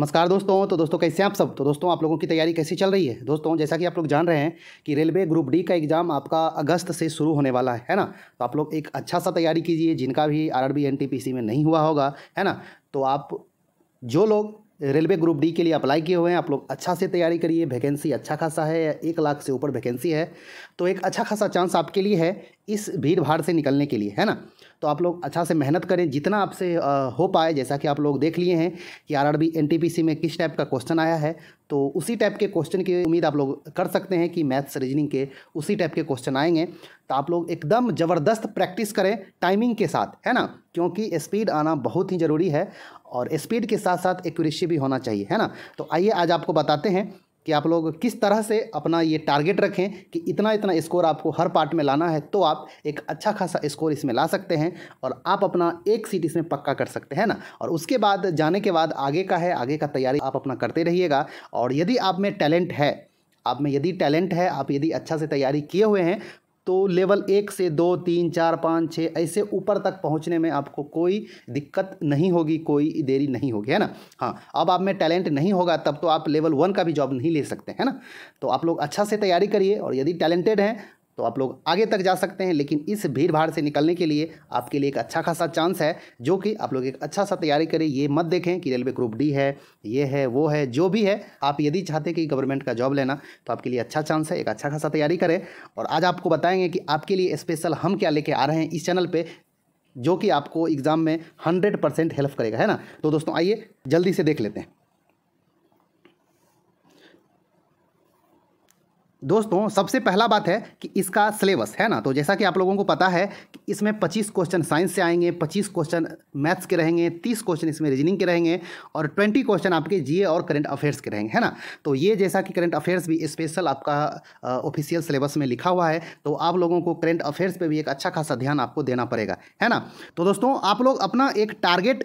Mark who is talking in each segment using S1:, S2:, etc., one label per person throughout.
S1: नमस्कार दोस्तों तो दोस्तों कैसे हैं आप सब तो दोस्तों आप लोगों की तैयारी कैसी चल रही है दोस्तों जैसा कि आप लोग जान रहे हैं कि रेलवे ग्रुप डी का एग्ज़ाम आपका अगस्त से शुरू होने वाला है है ना तो आप लोग एक अच्छा सा तैयारी कीजिए जिनका भी आरआरबी एनटीपीसी में नहीं हुआ होगा है ना तो आप जो लोग रेलवे ग्रुप डी के लिए अप्लाई किए हुए हैं आप लोग अच्छा से तैयारी करिए वैकेंसी अच्छा खासा है एक लाख से ऊपर वैकेंसी है तो एक अच्छा खासा चांस आपके लिए है इस भीड़ भाड़ से निकलने के लिए है ना तो आप लोग अच्छा से मेहनत करें जितना आपसे हो पाए जैसा कि आप लोग देख लिए हैं कि आर आर में किस टाइप का क्वेश्चन आया है तो उसी टाइप के क्वेश्चन की उम्मीद आप लोग कर सकते हैं कि मैथ्स रीजनिंग के उसी टाइप के क्वेश्चन आएंगे तो आप लोग एकदम ज़बरदस्त प्रैक्टिस करें टाइमिंग के साथ है ना क्योंकि स्पीड आना बहुत ही ज़रूरी है और स्पीड के साथ साथ एक्यूरेसी भी होना चाहिए है ना तो आइए आज आपको बताते हैं कि आप लोग किस तरह से अपना ये टारगेट रखें कि इतना इतना स्कोर आपको हर पार्ट में लाना है तो आप एक अच्छा खासा स्कोर इसमें ला सकते हैं और आप अपना एक सीट इसमें पक्का कर सकते हैं ना और उसके बाद जाने के बाद आगे का है आगे का तैयारी आप अपना करते रहिएगा और यदि आप में टैलेंट है आप में यदि टैलेंट है आप यदि अच्छा से तैयारी किए हुए हैं तो लेवल एक से दो तीन चार पाँच छः ऐसे ऊपर तक पहुंचने में आपको कोई दिक्कत नहीं होगी कोई देरी नहीं होगी है ना हाँ अब आप में टैलेंट नहीं होगा तब तो आप लेवल वन का भी जॉब नहीं ले सकते हैं ना तो आप लोग अच्छा से तैयारी करिए और यदि टैलेंटेड हैं तो आप लोग आगे तक जा सकते हैं लेकिन इस भीड़ भाड़ से निकलने के लिए आपके लिए एक अच्छा खासा चांस है जो कि आप लोग एक अच्छा सा तैयारी करें ये मत देखें कि रेलवे ग्रुप डी है ये है वो है जो भी है आप यदि चाहते कि गवर्नमेंट का जॉब लेना तो आपके लिए अच्छा चांस है एक अच्छा खासा तैयारी करें और आज आपको बताएंगे कि आपके लिए स्पेशल हम क्या लेके आ रहे हैं इस चैनल पर जो कि आपको एग्ज़ाम में हंड्रेड परसेंट हेल्प करेगा है ना तो दोस्तों आइए जल्दी से देख लेते हैं दोस्तों सबसे पहला बात है कि इसका सिलेबस है ना तो जैसा कि आप लोगों को पता है कि इसमें 25 क्वेश्चन साइंस से आएंगे 25 क्वेश्चन मैथ्स के रहेंगे 30 क्वेश्चन इसमें रीजनिंग के रहेंगे और 20 क्वेश्चन आपके जीए और करंट अफेयर्स के रहेंगे है ना तो ये जैसा कि करंट अफेयर्स भी स्पेशल आपका ऑफिशियल सिलेबस में लिखा हुआ है तो आप लोगों को करेंट अफेयर्स पर भी एक अच्छा खासा ध्यान आपको देना पड़ेगा है ना तो दोस्तों आप लोग अपना एक टारगेट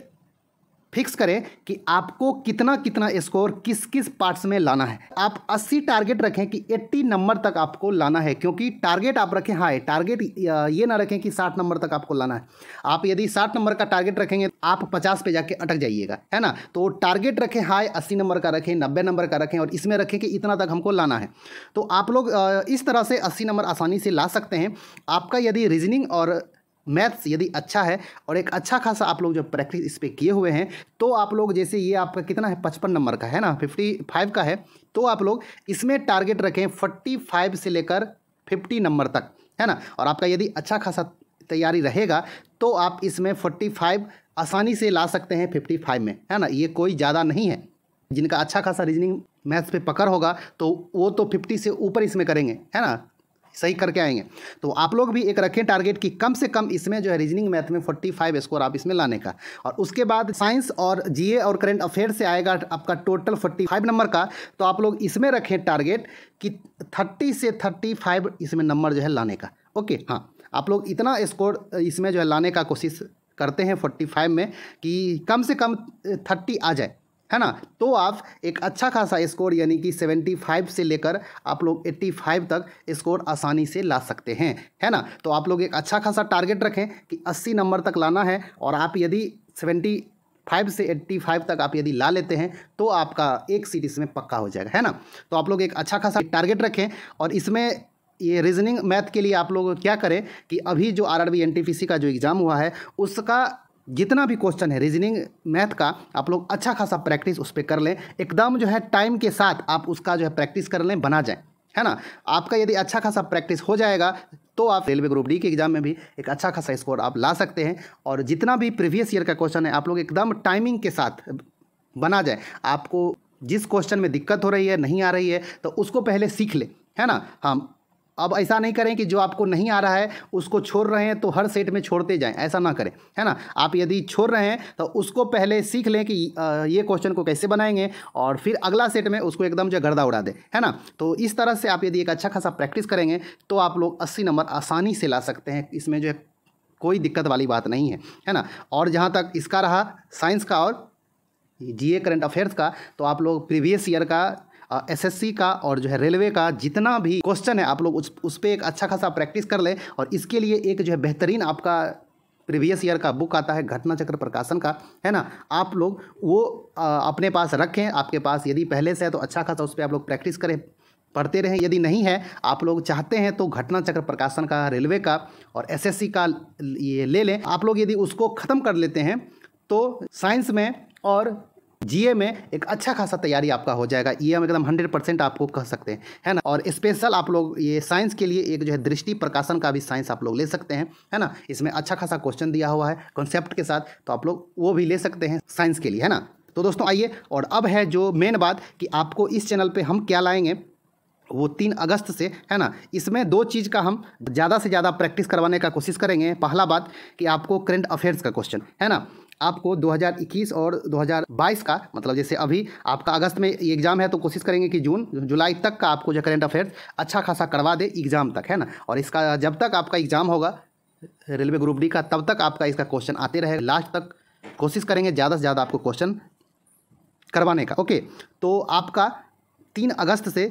S1: फिक्स करें कि आपको कितना कितना स्कोर किस किस पार्ट्स में लाना है आप 80 टारगेट रखें कि 80 नंबर तक आपको लाना है क्योंकि टारगेट आप रखें हाई टारगेट ये ना रखें कि 60 नंबर तक आपको लाना है आप यदि 60 नंबर का टारगेट रखेंगे आप 50 पे जाके अटक जाइएगा है ना तो टारगेट रखें हाई अस्सी नंबर का रखें नब्बे नंबर का रखें और इसमें रखें कि इतना तक हमको लाना है तो आप लोग इस तरह से अस्सी नंबर आसानी से ला सकते हैं आपका यदि रीजनिंग और मैथ्स यदि अच्छा है और एक अच्छा खासा आप लोग जब प्रैक्टिस इस पर किए हुए हैं तो आप लोग जैसे ये आपका कितना है पचपन नंबर का है ना फिफ्टी फाइव का है तो आप लोग इसमें टारगेट रखें फोर्टी फाइव से लेकर फिफ्टी नंबर तक है ना और आपका यदि अच्छा खासा तैयारी रहेगा तो आप इसमें फोर्टी फाइव आसानी से ला सकते हैं फिफ्टी फाइव में है ना ये कोई ज़्यादा नहीं है जिनका अच्छा खासा रीजनिंग मैथ्स पे पकड़ होगा तो वो तो फिफ्टी से ऊपर इसमें करेंगे है ना सही करके आएंगे तो आप लोग भी एक रखें टारगेट कि कम से कम इसमें जो है रीजनिंग मैथ में फोर्टी फाइव स्कोर आप इसमें लाने का और उसके बाद साइंस और जीए और करेंट अफेयर से आएगा आपका टोटल फोर्टी फाइव नंबर का तो आप लोग इसमें रखें टारगेट कि थर्टी से थर्टी फाइव इसमें नंबर जो है लाने का ओके हाँ आप लोग इतना स्कोर इसमें जो है लाने का कोशिश करते हैं फोर्टी फाइव में कि कम से कम थर्टी आ जाए है ना तो आप एक अच्छा खासा स्कोर यानी कि 75 से लेकर आप लोग 85 तक स्कोर आसानी से ला सकते हैं है ना तो आप लोग एक अच्छा खासा टारगेट रखें कि 80 नंबर तक लाना है और आप यदि 75 से 85 तक आप यदि ला लेते हैं तो आपका एक सीट इसमें पक्का हो जाएगा है ना तो आप लोग एक अच्छा खासा टारगेट रखें और इसमें ये रीजनिंग मैथ के लिए आप लोग क्या करें कि अभी जो R R B N T P C का जो एग्ज़ाम हुआ है उसका जितना भी क्वेश्चन है रीजनिंग मैथ का आप लोग अच्छा खासा प्रैक्टिस उस पर कर लें एकदम जो है टाइम के साथ आप उसका जो है प्रैक्टिस कर लें बना जाए है ना आपका यदि अच्छा खासा प्रैक्टिस हो जाएगा तो आप रेलवे ग्रुप डी के एग्जाम में भी एक अच्छा खासा स्कोर आप ला सकते हैं और जितना भी प्रीवियस ईयर का क्वेश्चन है आप लोग एकदम टाइमिंग के साथ बना जाए आपको जिस क्वेश्चन में दिक्कत हो रही है नहीं आ रही है तो उसको पहले सीख ले है ना हम हाँ, अब ऐसा नहीं करें कि जो आपको नहीं आ रहा है उसको छोड़ रहे हैं तो हर सेट में छोड़ते जाएं ऐसा ना करें है ना आप यदि छोड़ रहे हैं तो उसको पहले सीख लें कि ये क्वेश्चन को कैसे बनाएंगे और फिर अगला सेट में उसको एकदम जो गर्दा उड़ा दें है ना तो इस तरह से आप यदि एक अच्छा खासा प्रैक्टिस करेंगे तो आप लोग अस्सी नंबर आसानी से ला सकते हैं इसमें जो है कोई दिक्कत वाली बात नहीं है है ना और जहाँ तक इसका रहा साइंस का और जीए करंट अफेयर्स का तो आप लोग प्रीवियस ईयर का एसएससी का और जो है रेलवे का जितना भी क्वेश्चन है आप लोग उस उस पर एक अच्छा खासा प्रैक्टिस कर लें और इसके लिए एक जो है बेहतरीन आपका प्रीवियस ईयर का बुक आता है घटना चक्र प्रकाशन का है ना आप लोग वो आ, अपने पास रखें आपके पास यदि पहले से है तो अच्छा खासा उस पर आप लोग प्रैक्टिस करें पढ़ते रहें यदि नहीं है आप लोग चाहते हैं तो घटना चक्र प्रकाशन का रेलवे का और एसएससी का ये ले लें आप लोग यदि उसको ख़त्म कर लेते हैं तो साइंस में और जीए में एक अच्छा खासा तैयारी आपका हो जाएगा ये e हम एकदम हंड्रेड परसेंट आपको कह सकते हैं है ना और स्पेशल आप लोग ये साइंस के लिए एक जो है दृष्टि प्रकाशन का भी साइंस आप लोग ले सकते हैं है ना इसमें अच्छा खासा क्वेश्चन दिया हुआ है कॉन्सेप्ट के साथ तो आप लोग वो भी ले सकते हैं साइंस के लिए है ना तो दोस्तों आइए और अब है जो मेन बात कि आपको इस चैनल पर हम क्या लाएंगे वो तीन अगस्त से है ना इसमें दो चीज़ का हम ज़्यादा से ज़्यादा प्रैक्टिस करवाने का कोशिश करेंगे पहला बात कि आपको करंट अफेयर्स का क्वेश्चन है ना आपको 2021 और 2022 का मतलब जैसे अभी आपका अगस्त में एग्ज़ाम है तो कोशिश करेंगे कि जून जुलाई तक का आपको जो करेंट अफेयर्स अच्छा खासा करवा दे एग्ज़ाम तक है ना और इसका जब तक आपका एग्ज़ाम होगा रेलवे ग्रुप डी का तब तक आपका इसका क्वेश्चन आते रहे लास्ट तक कोशिश करेंगे ज़्यादा से ज़्यादा आपको क्वेश्चन करवाने का ओके तो आपका तीन अगस्त से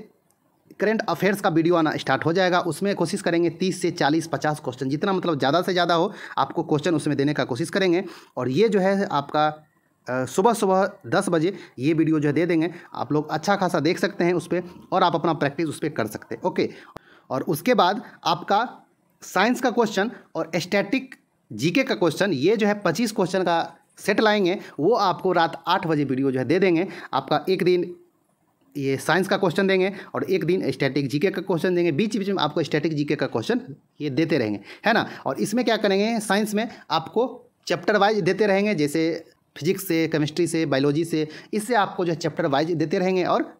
S1: करेंट अफेयर्स का वीडियो आना स्टार्ट हो जाएगा उसमें कोशिश करेंगे तीस से चालीस पचास क्वेश्चन जितना मतलब ज़्यादा से ज़्यादा हो आपको क्वेश्चन उसमें देने का कोशिश करेंगे और ये जो है आपका सुबह सुबह दस बजे ये वीडियो जो है दे देंगे आप लोग अच्छा खासा देख सकते हैं उस पर और आप अपना प्रैक्टिस उस पर कर सकते हैं ओके और उसके बाद आपका साइंस का क्वेश्चन और स्टैटिक जीके का क्वेश्चन ये जो है पच्चीस क्वेश्चन का सेट लाएंगे वो आपको रात आठ बजे वीडियो जो है दे देंगे आपका एक दिन ये साइंस का क्वेश्चन देंगे और एक दिन स्टैटिक जीके का क्वेश्चन देंगे बीच बीच में आपको स्टैटिक जीके का क्वेश्चन ये देते रहेंगे है ना और इसमें क्या करेंगे साइंस में आपको चैप्टर वाइज देते रहेंगे जैसे फिजिक्स से केमिस्ट्री से बायोलॉजी से इससे आपको जो है चैप्टर वाइज देते रहेंगे और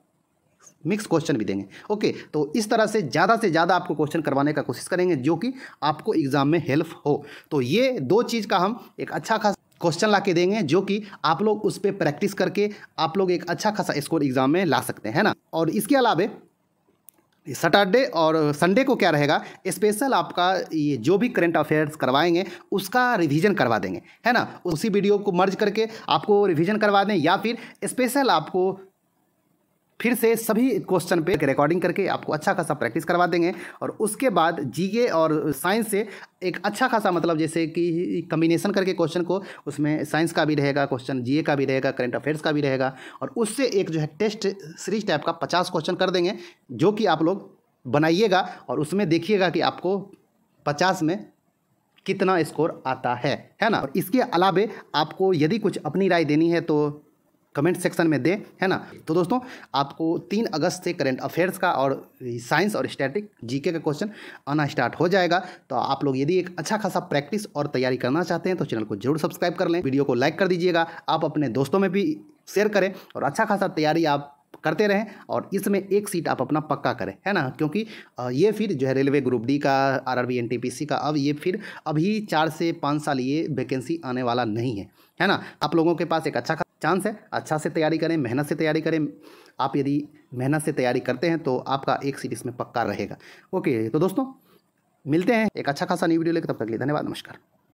S1: मिक्स क्वेश्चन भी देंगे ओके तो इस तरह से ज़्यादा से ज़्यादा आपको क्वेश्चन करवाने का कोशिश करेंगे जो कि आपको एग्ज़ाम में हेल्प हो तो ये दो चीज़ का हम एक अच्छा खासा क्वेश्चन ला के देंगे जो कि आप लोग उस पर प्रैक्टिस करके आप लोग एक अच्छा खासा स्कोर एग्जाम में ला सकते हैं ना और इसके अलावा सैटरडे और संडे को क्या रहेगा स्पेशल आपका ये जो भी करंट अफेयर्स करवाएंगे उसका रिवीजन करवा देंगे है ना उसी वीडियो को मर्ज करके आपको रिवीजन करवा दें या फिर स्पेशल आपको फिर से सभी क्वेश्चन पे रिकॉर्डिंग करके आपको अच्छा खासा प्रैक्टिस करवा देंगे और उसके बाद जीके और साइंस से एक अच्छा खासा मतलब जैसे कि कम्बिनेशन करके क्वेश्चन को उसमें साइंस का भी रहेगा क्वेश्चन जीए का भी रहेगा करंट अफेयर्स का भी रहेगा और उससे एक जो है टेस्ट सीरीज टाइप का पचास क्वेश्चन कर देंगे जो कि आप लोग बनाइएगा और उसमें देखिएगा कि आपको पचास में कितना स्कोर आता है है ना और इसके अलावे आपको यदि कुछ अपनी राय देनी है तो कमेंट सेक्शन में दे है ना तो दोस्तों आपको तीन अगस्त से करंट अफेयर्स का और साइंस और स्टैटिक जीके का क्वेश्चन आना स्टार्ट हो जाएगा तो आप लोग यदि एक अच्छा खासा प्रैक्टिस और तैयारी करना चाहते हैं तो चैनल को जरूर सब्सक्राइब कर लें वीडियो को लाइक कर दीजिएगा आप अपने दोस्तों में भी शेयर करें और अच्छा खासा तैयारी आप करते रहें और इसमें एक सीट आप अपना पक्का करें है ना क्योंकि ये फिर जो है रेलवे ग्रुप डी का आरआरबी एनटीपीसी का अब ये फिर अभी चार से पाँच साल ये वैकेंसी आने वाला नहीं है है ना आप लोगों के पास एक अच्छा चांस है अच्छा से तैयारी करें मेहनत से तैयारी करें आप यदि मेहनत से तैयारी करते हैं तो आपका एक सीट इसमें पक्का रहेगा ओके तो दोस्तों मिलते हैं एक अच्छा खासा न्यू वीडियो लेकर तब तक लिए धन्यवाद नमस्कार